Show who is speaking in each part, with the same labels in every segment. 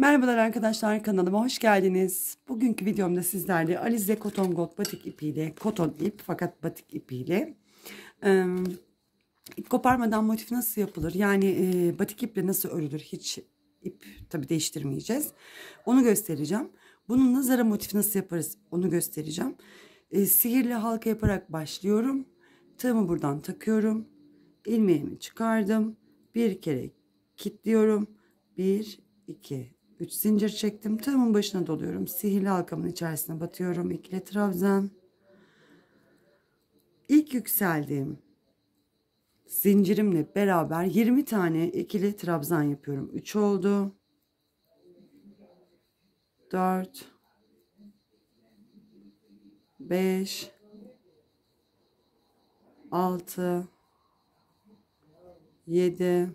Speaker 1: Merhabalar arkadaşlar kanalıma hoş geldiniz. Bugünkü videomda sizlerle Alize Koton Gold batik ipiyle koton ip fakat batik ipiyle e, ip koparmadan motif nasıl yapılır? Yani e, batik iple nasıl örülür? Hiç ip tabi değiştirmeyeceğiz. Onu göstereceğim. bunun zara motifi nasıl yaparız? Onu göstereceğim. E, sihirli halka yaparak başlıyorum. Tığımı buradan takıyorum. ilmeğimi çıkardım. Bir kere kilitliyorum. Bir, iki, 3 zincir çektim. Tığımın başına doluyorum. Sihirli halkamın içerisine batıyorum. İkili trabzan. İlk yükseldiğim zincirimle beraber 20 tane ikili trabzan yapıyorum. 3 oldu. 4 5 6 7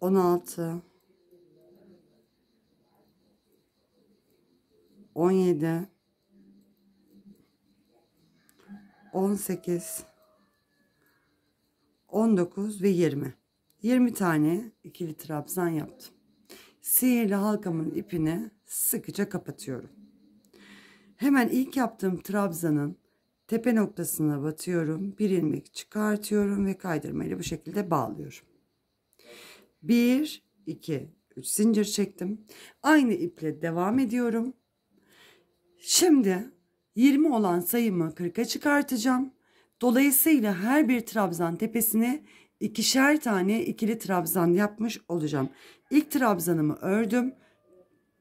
Speaker 1: 16 17 18 19 ve 20 20 tane ikili trabzan yaptım sihirli halkamın ipini sıkıca kapatıyorum hemen ilk yaptığım trabzanın tepe noktasına batıyorum bir ilmek çıkartıyorum ve kaydırmayla bu şekilde bağlıyorum 1 2 3 zincir çektim. Aynı iple devam ediyorum. Şimdi 20 olan sayımı 40'a çıkartacağım. Dolayısıyla her bir trabzan tepesine ikişer tane ikili trabzan yapmış olacağım. İlk trabzanımı ördüm.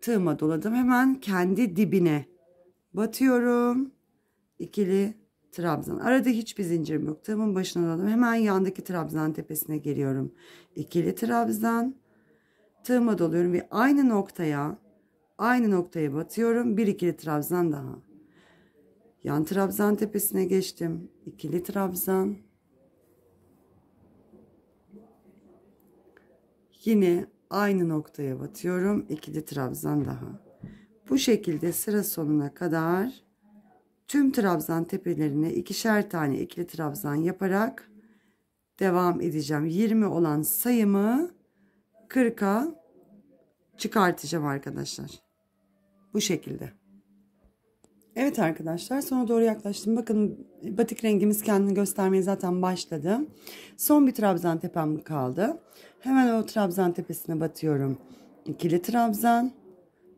Speaker 1: Tığıma doladım hemen kendi dibine batıyorum. İkili. Trabzan. Arada hiçbir zincirim yok. Tığımın başına alalım. Hemen yandaki trabzan tepesine geliyorum. İkili trabzan. Tığıma doluyorum ve aynı noktaya aynı noktaya batıyorum. Bir ikili trabzan daha. Yan trabzan tepesine geçtim. İkili trabzan. Yine aynı noktaya batıyorum. İkili trabzan daha. Bu şekilde sıra sonuna kadar tüm trabzan tepelerine ikişer tane ikili trabzan yaparak devam edeceğim. 20 olan sayımı 40'a çıkartacağım arkadaşlar. Bu şekilde. Evet arkadaşlar sona doğru yaklaştım. Bakın batik rengimiz kendini göstermeye zaten başladı. Son bir trabzan tepem kaldı. Hemen o trabzan tepesine batıyorum. İkili trabzan.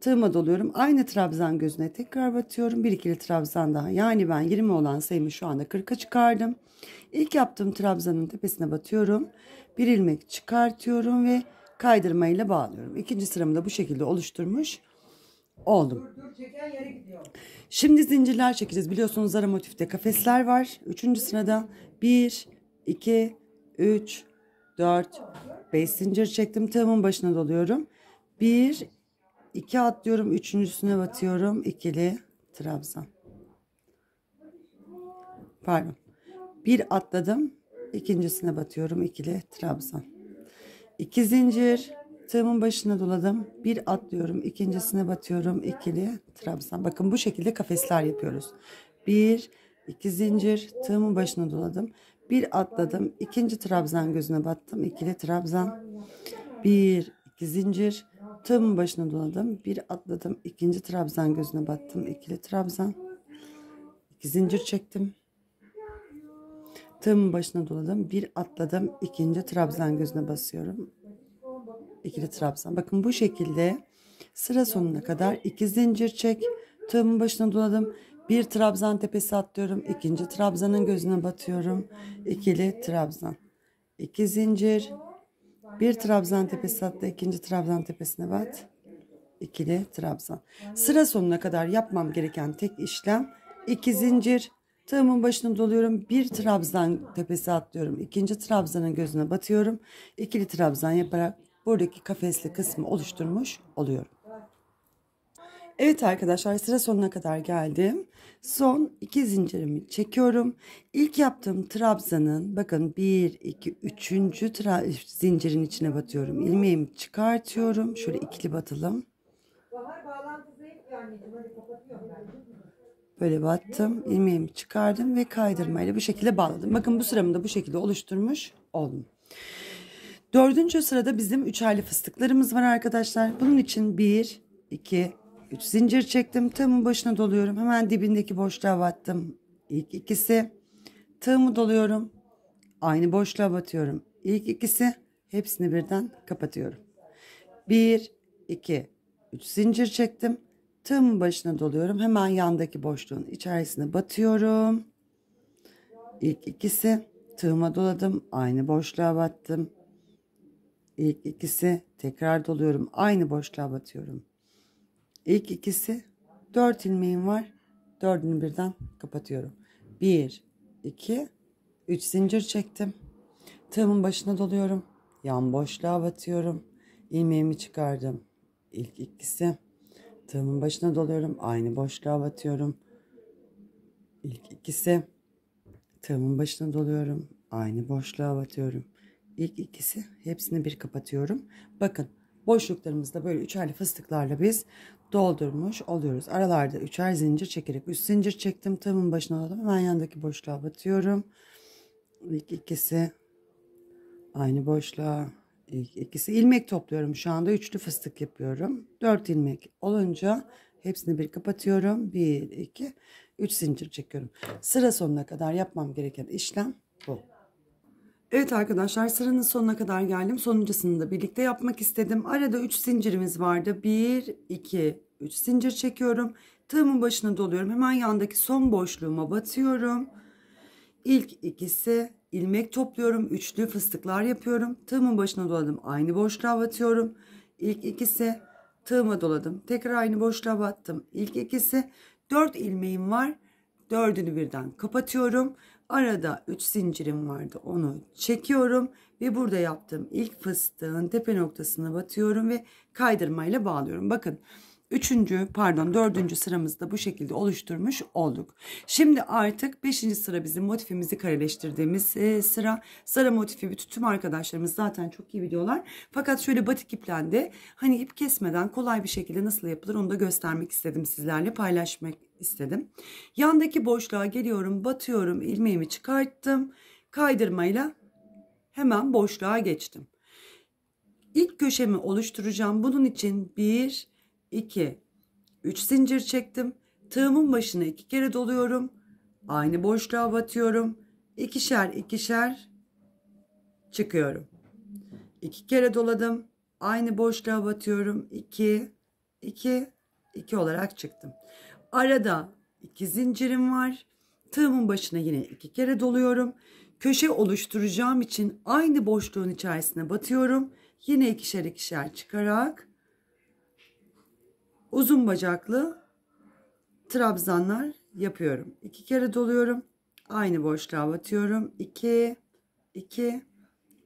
Speaker 1: Tığıma doluyorum. Aynı trabzan gözüne tekrar batıyorum. Bir ikili trabzan daha. Yani ben 20 olan sayımı şu anda 40'a çıkardım. İlk yaptığım trabzanın tepesine batıyorum. Bir ilmek çıkartıyorum ve kaydırmayla bağlıyorum. İkinci sıramı da bu şekilde oluşturmuş oldum. Şimdi zincirler çekeceğiz. Biliyorsunuz ara motifte kafesler var. Üçüncü sırada 1, 2, 3, 4, 5 zincir çektim. Tığımın başına doluyorum. 1, 2 atlıyorum. Üçüncüsüne batıyorum. ikili trabzan. Pardon. Bir atladım. ikincisine batıyorum. ikili trabzan. 2 zincir. Tığımın başına doladım. Bir atlıyorum. ikincisine batıyorum. ikili trabzan. Bakın bu şekilde kafesler yapıyoruz. Bir, iki zincir. Tığımın başına doladım. Bir atladım. ikinci trabzan gözüne battım. ikili trabzan. Bir, iki zincir Tığımın başına doladım. Bir atladım. ikinci trabzan gözüne battım. ikili trabzan. iki zincir çektim. Tığımın başına doladım. Bir atladım. ikinci trabzan gözüne basıyorum. ikili trabzan. Bakın bu şekilde sıra sonuna kadar iki zincir çek. Tığımın başına doladım. Bir trabzan tepesi atlıyorum. ikinci trabzanın gözüne batıyorum. ikili trabzan. iki zincir bir Trabzan tepesi atla ikinci Trabzan tepesine bat. İkili Trabzan. Sıra sonuna kadar yapmam gereken tek işlem iki zincir. Tığımın başını doluyorum. Bir Trabzan tepesi atlıyorum. ikinci Trabzan'ın gözüne batıyorum. İkili Trabzan yaparak buradaki kafesli kısmı oluşturmuş oluyorum. Evet arkadaşlar sıra sonuna kadar geldim. Son iki zincirimi çekiyorum. İlk yaptığım trabzanın bakın 1, 2, 3. zincirin içine batıyorum. İlmeğimi çıkartıyorum. Şöyle ikili batalım. Böyle battım. ilmeğimi çıkardım ve kaydırmayla bu şekilde bağladım. Bakın bu sıramı da bu şekilde oluşturmuş oldum. Dördüncü sırada bizim üçerli fıstıklarımız var arkadaşlar. Bunun için 1, 2, 3 zincir çektim. Tığımın başına doluyorum. Hemen dibindeki boşluğa battım. İlk ikisi. Tığımı doluyorum. Aynı boşluğa batıyorum. İlk ikisi. Hepsini birden kapatıyorum. 1, 2, 3 zincir çektim. Tığımın başına doluyorum. Hemen yandaki boşluğun içerisine batıyorum. İlk ikisi. Tığıma doladım. Aynı boşluğa battım. İlk ikisi. Tekrar doluyorum. Aynı boşluğa batıyorum. İlk ikisi 4 ilmeğim var. Dördünü birden kapatıyorum. 1, 2, 3 zincir çektim. Tığımın başına doluyorum. Yan boşluğa batıyorum. İlmeğimi çıkardım. İlk ikisi. Tığımın başına doluyorum. Aynı boşluğa batıyorum. İlk ikisi. Tığımın başına doluyorum. Aynı boşluğa batıyorum. İlk ikisi. Hepsini bir kapatıyorum. Bakın boşluklarımızda böyle üçerli fıstıklarla biz doldurmuş oluyoruz. Aralarda üçer zincir çekerek üst zincir çektim. Tığımın başına aldım. Hemen yandaki boşluğa batıyorum. İlk ikisi aynı boşluğa. İlk ikisi ilmek topluyorum. Şu anda üçlü fıstık yapıyorum. Dört ilmek olunca hepsini bir kapatıyorum. Bir, iki, üç zincir çekiyorum. Sıra sonuna kadar yapmam gereken işlem bu. Evet arkadaşlar sıranın sonuna kadar geldim. Sonuncasını da birlikte yapmak istedim. Arada 3 zincirimiz vardı. 1, 2, 3 zincir çekiyorum. Tığımın başına doluyorum. Hemen yandaki son boşluğuma batıyorum. İlk ikisi ilmek topluyorum. Üçlü fıstıklar yapıyorum. Tığımın başına doladım. Aynı boşluğa batıyorum. İlk ikisi tığıma doladım. Tekrar aynı boşluğa battım. İlk ikisi 4 ilmeğim var. Dördünü birden kapatıyorum Arada 3 zincirim vardı onu çekiyorum ve burada yaptığım ilk fıstığın tepe noktasına batıyorum ve kaydırmayla bağlıyorum. Bakın Üçüncü pardon dördüncü sıramızı da bu şekilde oluşturmuş olduk. Şimdi artık beşinci sıra bizim motifimizi kareleştirdiğimiz e, sıra. Sıra motifi tüm arkadaşlarımız zaten çok iyi biliyorlar. Fakat şöyle batik iplen de hani ip kesmeden kolay bir şekilde nasıl yapılır onu da göstermek istedim sizlerle paylaşmak istedim. Yandaki boşluğa geliyorum batıyorum ilmeğimi çıkarttım. Kaydırmayla hemen boşluğa geçtim. İlk köşemi oluşturacağım. Bunun için bir 2, 3 zincir çektim. Tığımın başına iki kere doluyorum. Aynı boşluğa batıyorum. İkişer ikişer çıkıyorum. İki kere doladım. Aynı boşluğa batıyorum. 2, 2, 2 olarak çıktım. Arada iki zincirim var. Tığımın başına yine iki kere doluyorum. Köşe oluşturacağım için aynı boşluğun içerisine batıyorum. Yine ikişer ikişer çıkarak uzun bacaklı trabzanlar yapıyorum. İki kere doluyorum. Aynı boşluğa batıyorum. İki, iki,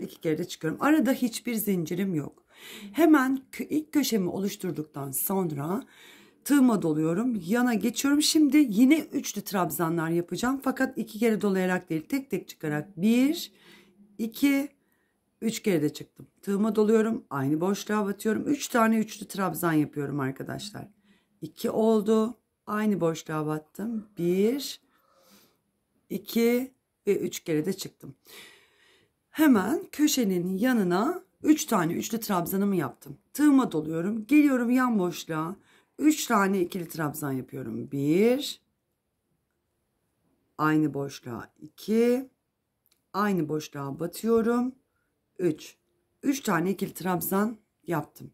Speaker 1: iki kere de çıkıyorum. Arada hiçbir zincirim yok. Hemen ilk köşemi oluşturduktan sonra tığıma doluyorum. Yana geçiyorum. Şimdi yine üçlü trabzanlar yapacağım. Fakat iki kere dolayarak değil tek tek çıkarak. Bir, iki, 3 kere de çıktım. Tığıma doluyorum. Aynı boşluğa batıyorum. 3 üç tane üçlü trabzan yapıyorum arkadaşlar. 2 oldu. Aynı boşluğa battım. 1 2 ve 3 kere de çıktım. Hemen köşenin yanına 3 üç tane üçlü trabzanımı yaptım. Tığıma doluyorum. Geliyorum yan boşluğa. 3 tane ikili trabzan yapıyorum. 1 Aynı boşluğa 2 Aynı boşluğa batıyorum. 3. 3 tane ikili trabzan yaptım.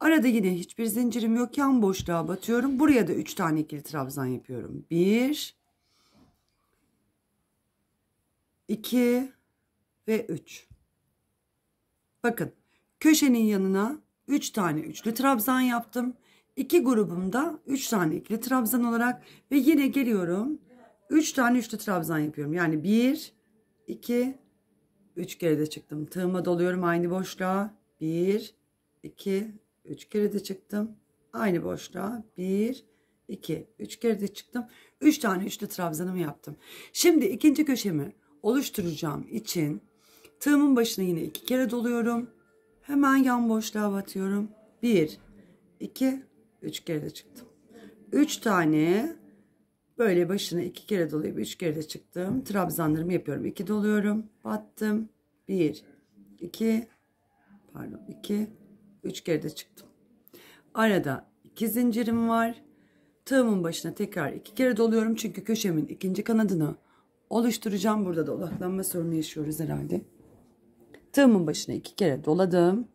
Speaker 1: Arada yine hiçbir zincirim yok. Yan boşluğa batıyorum. Buraya da 3 tane ikili trabzan yapıyorum. 1 2 ve 3. Bakın köşenin yanına 3 tane üçlü trabzan yaptım. 2 grubumda 3 tane ikili trabzan olarak ve yine geliyorum. 3 tane üçlü trabzan yapıyorum. Yani 1 2 3 kere de çıktım. Tığıma doluyorum aynı boşluğa. 1, 2, 3 kere de çıktım. Aynı boşluğa. 1, 2, 3 kere de çıktım. 3 tane üçlü trabzanımı yaptım. Şimdi ikinci köşemi oluşturacağım için tığımın başına yine 2 kere doluyorum. Hemen yan boşluğa batıyorum. 1, 2, 3 kere de çıktım. 3 tane Böyle başına iki kere dolayıp üç kere de çıktım. Trabzanlarımı yapıyorum. İki doluyorum. Battım. Bir, iki, pardon iki, üç kere de çıktım. Arada iki zincirim var. Tığımın başına tekrar iki kere doluyorum. Çünkü köşemin ikinci kanadını oluşturacağım. Burada da odaklanma sorunu yaşıyoruz herhalde. Tığımın başına iki kere doladım.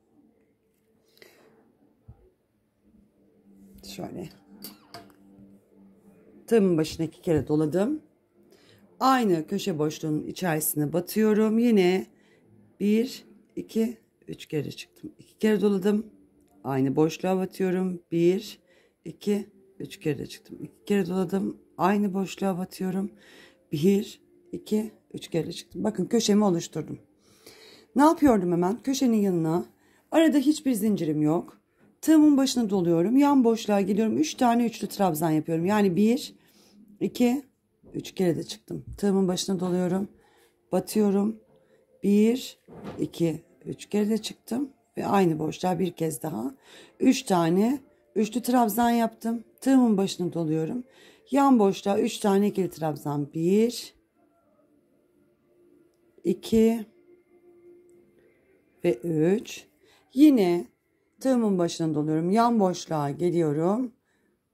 Speaker 1: Şöyle Tığımın başına iki kere doladım. Aynı köşe boşluğunun içerisine batıyorum. Yine bir, iki, üç kere çıktım. İki kere doladım. Aynı boşluğa batıyorum. Bir, iki, üç kere çıktım. İki kere doladım. Aynı boşluğa batıyorum. Bir, iki, üç kere çıktım. Bakın köşemi oluşturdum. Ne yapıyordum hemen? Köşenin yanına. Arada hiçbir zincirim yok. Tığımın başına doluyorum. Yan boşluğa geliyorum. 3 tane üçlü trabzan yapıyorum. Yani 1, 2, 3 kere de çıktım. Tığımın başına doluyorum. Batıyorum. 1, 2, 3 kere de çıktım. Ve aynı boşluğa bir kez daha. 3 üç tane üçlü trabzan yaptım. Tığımın başına doluyorum. Yan boşluğa 3 tane ikili trabzan. 1, 2 ve 3. Yine Tığımın başına doluyorum. Yan boşluğa geliyorum.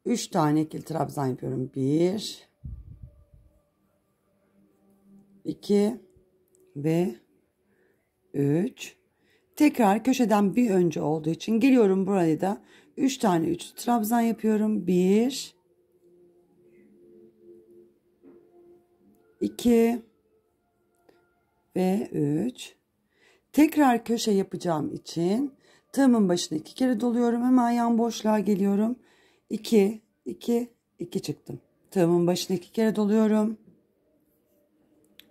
Speaker 1: 3 tane ikili trabzan yapıyorum. 1 2 ve 3 tekrar köşeden bir önce olduğu için geliyorum buraya da 3 tane 3 trabzan yapıyorum 1 2 ve 3 tekrar köşe yapacağım için Tığımın başına iki kere doluyorum. Hemen yan boşluğa geliyorum. 2, 2, 2 çıktım. Tığımın başına iki kere doluyorum.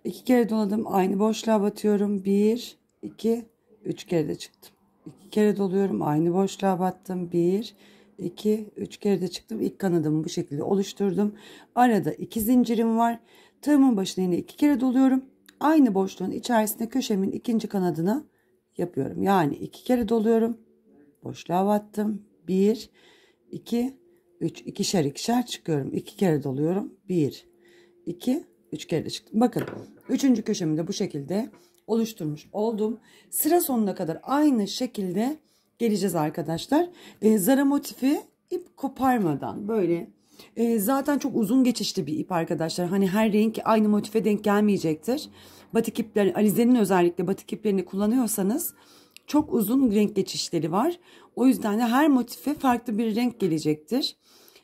Speaker 1: İki kere doladım. Aynı boşluğa batıyorum. Bir, iki, üç kere de çıktım. İki kere doluyorum. Aynı boşluğa battım. Bir, iki, üç kere de çıktım. ilk kanadımı bu şekilde oluşturdum. Arada iki zincirim var. Tığımın başına yine iki kere doluyorum. Aynı boşluğun içerisine köşemin ikinci kanadına yapıyorum. Yani iki kere doluyorum. Boşluğa battım. Bir, iki, üç. ikişer ikişer çıkıyorum. İki kere doluyorum. Bir, iki, üç kere de çıktım. Bakın üçüncü köşemi de bu şekilde oluşturmuş oldum. Sıra sonuna kadar aynı şekilde geleceğiz arkadaşlar. E, zara motifi ip koparmadan böyle e, zaten çok uzun geçişli bir ip arkadaşlar. Hani her renk aynı motife denk gelmeyecektir batik ipleri, alizenin özellikle batik iplerini kullanıyorsanız çok uzun renk geçişleri var. O yüzden de her motife farklı bir renk gelecektir.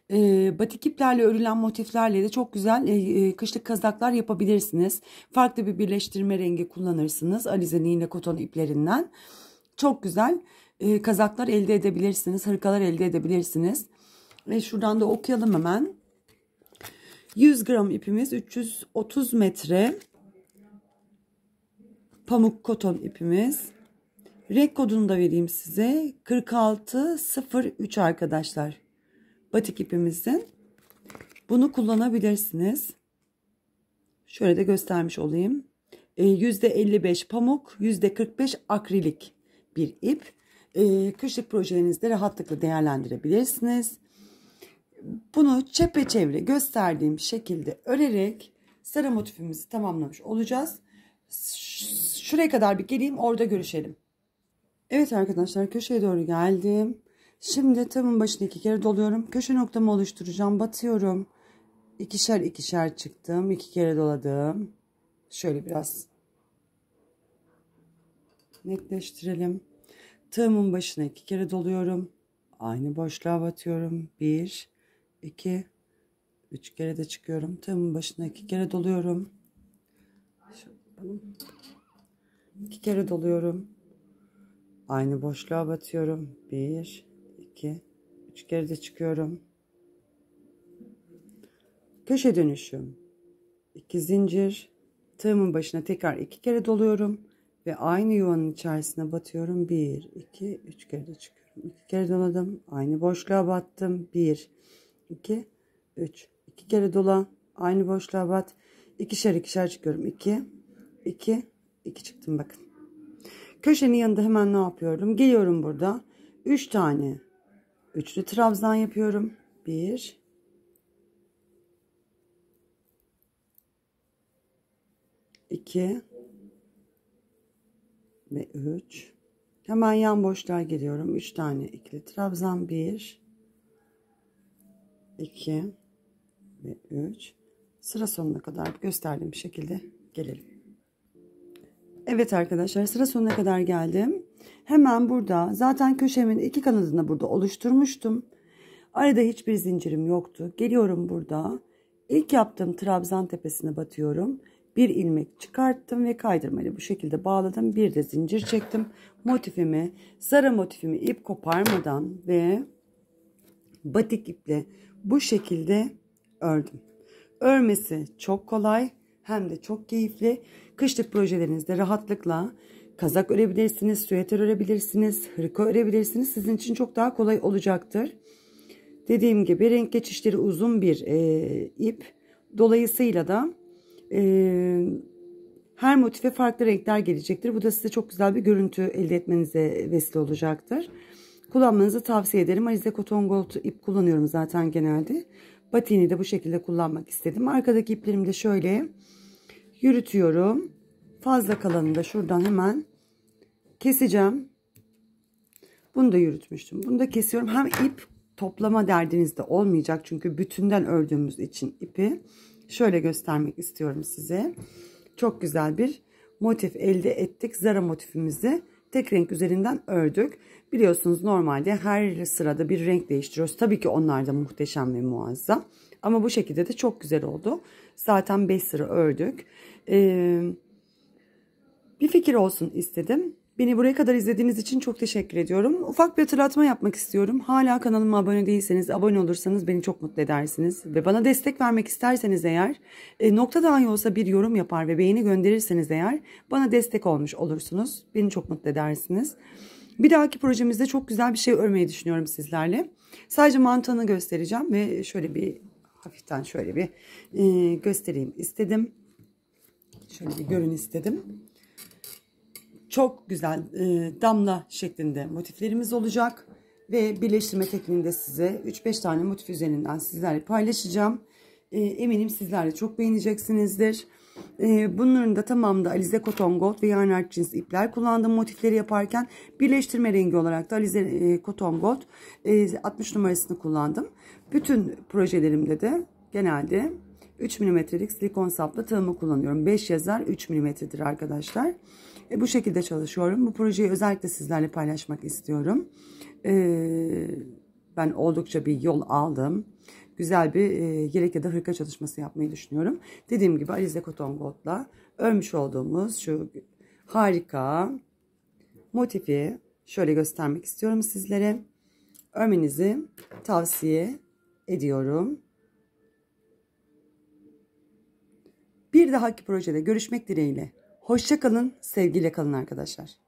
Speaker 1: E, ee, batik iplerle örülen motiflerle de çok güzel e, e, kışlık kazaklar yapabilirsiniz. Farklı bir birleştirme rengi kullanırsınız. Alizenin yine koton iplerinden. Çok güzel e, kazaklar elde edebilirsiniz. Hırkalar elde edebilirsiniz. Ve şuradan da okuyalım hemen. 100 gram ipimiz 330 metre pamuk koton ipimiz. Renk kodunu da vereyim size. 4603 arkadaşlar. Batik ipimizin. Bunu kullanabilirsiniz. Şöyle de göstermiş olayım. E, ee, %55 pamuk, %45 akrilik bir ip. E, kışlık projelerinizde rahatlıkla değerlendirebilirsiniz. Bunu çepeçevre gösterdiğim şekilde örerek sarı motifimizi tamamlamış olacağız şuraya kadar bir geleyim orada görüşelim. Evet arkadaşlar köşeye doğru geldim. Şimdi tığımın başını iki kere doluyorum. Köşe noktamı oluşturacağım. Batıyorum. İkişer ikişer çıktım. iki kere doladım. Şöyle biraz netleştirelim. Tığımın başına iki kere doluyorum. Aynı boşluğa batıyorum. Bir, iki, üç kere de çıkıyorum. Tığımın başına iki kere doluyorum yapalım. İki kere doluyorum. Aynı boşluğa batıyorum. Bir, iki, üç kere de çıkıyorum. Köşe dönüşüm. İki zincir. Tığımın başına tekrar iki kere doluyorum. Ve aynı yuvanın içerisine batıyorum. Bir, iki, üç kere de çıkıyorum. İki kere doladım. Aynı boşluğa battım. Bir, iki, üç. İki kere dola. Aynı boşluğa bat. İkişer ikişer çıkıyorum. İki, 2 2 çıktım bakın. Köşenin yanında hemen ne yapıyorum? Geliyorum burada. 3 tane üçlü trabzan yapıyorum. 1 2 ve 3 hemen yan boşluğa giriyorum 3 tane ikili trabzan 1 2 ve 3 sıra sonuna kadar gösterdiğim şekilde gelelim Evet arkadaşlar sıra sonuna kadar geldim. Hemen burada zaten köşemin iki kanadını burada oluşturmuştum. Arada hiçbir zincirim yoktu. Geliyorum burada. İlk yaptığım trabzan tepesine batıyorum. Bir ilmek çıkarttım ve kaydırmayı bu şekilde bağladım. Bir de zincir çektim. Motifimi, sarı motifimi ip koparmadan ve batik iple bu şekilde ördüm. Örmesi çok kolay hem de çok keyifli. Kışlık projelerinizde rahatlıkla kazak örebilirsiniz, süeter örebilirsiniz, hırka örebilirsiniz. Sizin için çok daha kolay olacaktır. Dediğim gibi renk geçişleri uzun bir e, ip. Dolayısıyla da e, her motife farklı renkler gelecektir. Bu da size çok güzel bir görüntü elde etmenize vesile olacaktır. Kullanmanızı tavsiye ederim. Alize koton Gold ip kullanıyorum zaten genelde. Batini de bu şekilde kullanmak istedim. Arkadaki iplerimi de şöyle yürütüyorum. Fazla kalanını da şuradan hemen keseceğim. Bunu da yürütmüştüm. Bunu da kesiyorum. Hem ip toplama derdiniz de olmayacak. Çünkü bütünden ördüğümüz için ipi şöyle göstermek istiyorum size. Çok güzel bir motif elde ettik. Zara motifimizi tek renk üzerinden ördük. Biliyorsunuz normalde her sırada bir renk değiştiriyoruz. Tabii ki onlar da muhteşem ve muazzam. Ama bu şekilde de çok güzel oldu. Zaten 5 sıra ördük. Ee, bir fikir olsun istedim. Beni buraya kadar izlediğiniz için çok teşekkür ediyorum. Ufak bir hatırlatma yapmak istiyorum. Hala kanalıma abone değilseniz, abone olursanız beni çok mutlu edersiniz. Ve bana destek vermek isterseniz eğer, e, nokta dahi olsa bir yorum yapar ve beğeni gönderirseniz eğer, bana destek olmuş olursunuz. Beni çok mutlu edersiniz. Bir dahaki projemizde çok güzel bir şey örmeyi düşünüyorum sizlerle. Sadece mantığını göstereceğim ve şöyle bir hafiften şöyle bir e, göstereyim istedim. Şöyle bir görün istedim. Çok güzel e, damla şeklinde motiflerimiz olacak. Ve birleştirme tekniğinde size 3-5 tane motif üzerinden sizlerle paylaşacağım. E, eminim sizler de çok beğeneceksinizdir. E, bunların da tamamında Alize Cotton Gold ve Yarn Art Cins ipler kullandım motifleri yaparken birleştirme rengi olarak da Alize e, Koton Gold e, 60 numarasını kullandım. Bütün projelerimde de genelde 3 milimetrelik silikon saplı tığımı kullanıyorum. 5 yazar 3 milimetredir arkadaşlar. E, bu şekilde çalışıyorum. Bu projeyi özellikle sizlerle paylaşmak istiyorum. E, ben oldukça bir yol aldım. Güzel bir e, yelek ya da hırka çalışması yapmayı düşünüyorum. Dediğim gibi Alize Cotton Gold'la örmüş olduğumuz şu harika motifi şöyle göstermek istiyorum sizlere. Örmenizi tavsiye ediyorum. Bir dahaki projede görüşmek dileğiyle. Hoşçakalın, sevgiyle kalın arkadaşlar.